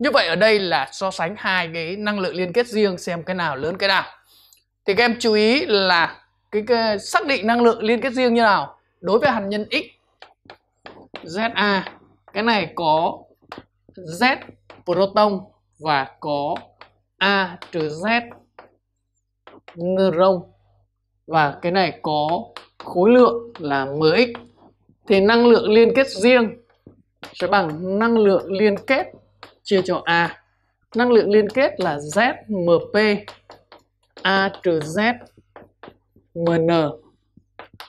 Như vậy ở đây là so sánh hai cái năng lượng liên kết riêng xem cái nào lớn cái nào. Thì các em chú ý là cái, cái xác định năng lượng liên kết riêng như nào. Đối với hạt nhân x ZA cái này có Z proton và có A trừ Z neutron và cái này có khối lượng là MX thì năng lượng liên kết riêng sẽ bằng năng lượng liên kết chia cho A. Năng lượng liên kết là ZMP A trừ Z MN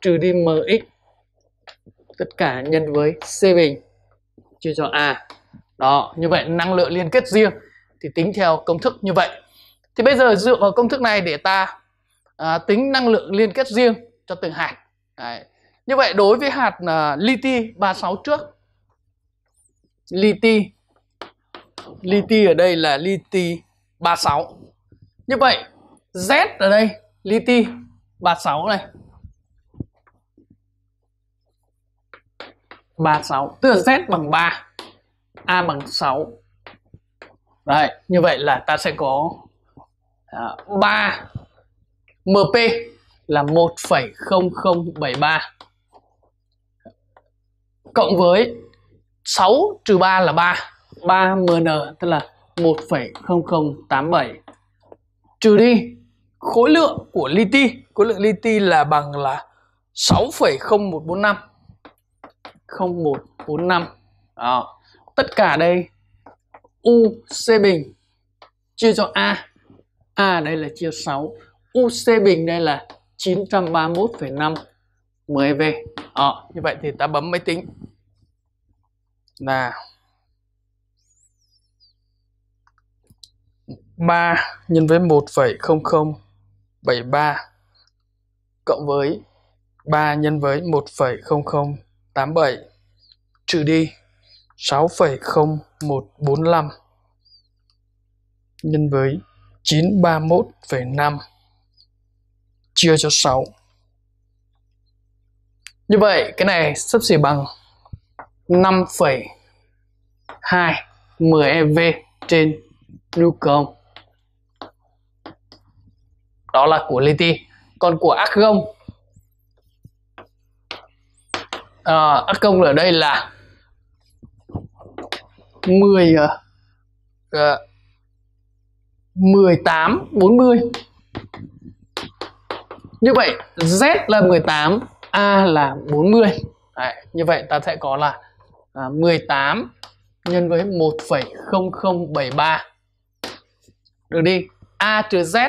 trừ đi MX tất cả nhân với C bình chia cho A. Đó, như vậy năng lượng liên kết riêng thì tính theo công thức như vậy. Thì bây giờ dựa vào công thức này để ta à, tính năng lượng liên kết riêng cho từng hạt. Đấy. Như vậy đối với hạt à, li ti 36 trước, li ti li ti ở đây là li ti 36 như vậy z ở đây li ti 36 này 36 tức là z bằng 3 a bằng 6 Đấy, như vậy là ta sẽ có à, 3 MP là 1,0073 cộng với 6 trừ 3 là 3 30 mn tức là 1,0087 trừ đi khối lượng của li khối lượng li là bằng là 6,0145 0145 Đó. tất cả đây UC bình chia cho A A đây là chia 6 UC bình đây là 931,5 10V e Đó. như vậy thì ta bấm máy tính nào 3 nhân với 1,0073 cộng với 3 nhân với 1,0087 trừ đi 6,0145 nhân với 931,5 chia cho 6. Như vậy cái này sắp xỉ bằng 5,2 MeV trên newcomb đó là của Liti còn của Argon à, Argon ở đây là 10 uh, 18 40 như vậy Z là 18 A là 40 Đấy, như vậy ta sẽ có là à, 18 nhân với 1,0073 được đi A trừ Z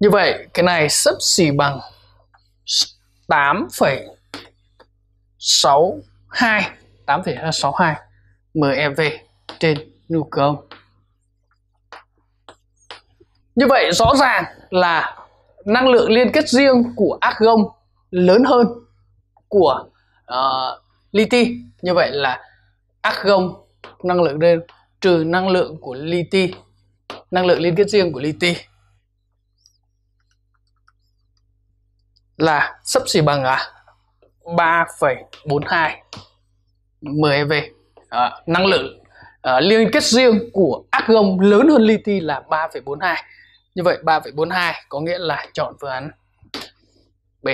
Như vậy cái này sấp xỉ bằng 8,62 8,62 MeV trên nhu cầu Như vậy rõ ràng là năng lượng liên kết riêng của argon lớn hơn của uh, liti như vậy là argon năng lượng đơn trừ năng lượng của liti năng lượng liên kết riêng của liti là sắp xỉ bằng à 3,42 MeV à, năng lượng à, liên kết riêng của argon lớn hơn liti là 3,42 như vậy 3,42 có nghĩa là chọn phương án B